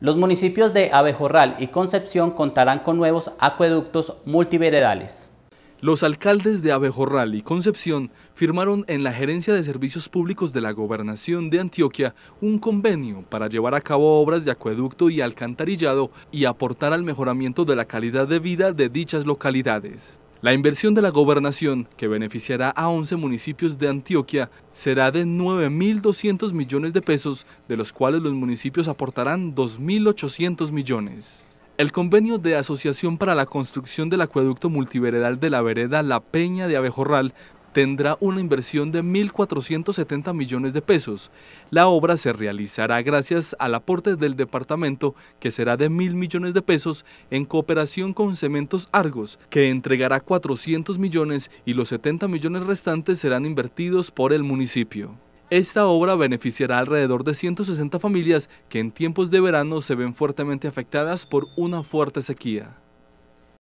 Los municipios de Abejorral y Concepción contarán con nuevos acueductos multiveredales. Los alcaldes de Abejorral y Concepción firmaron en la Gerencia de Servicios Públicos de la Gobernación de Antioquia un convenio para llevar a cabo obras de acueducto y alcantarillado y aportar al mejoramiento de la calidad de vida de dichas localidades. La inversión de la gobernación, que beneficiará a 11 municipios de Antioquia, será de 9.200 millones de pesos, de los cuales los municipios aportarán 2.800 millones. El convenio de asociación para la construcción del acueducto multiveredal de la vereda La Peña de Abejorral tendrá una inversión de 1.470 millones de pesos. La obra se realizará gracias al aporte del departamento, que será de 1.000 millones de pesos, en cooperación con Cementos Argos, que entregará 400 millones y los 70 millones restantes serán invertidos por el municipio. Esta obra beneficiará alrededor de 160 familias que en tiempos de verano se ven fuertemente afectadas por una fuerte sequía.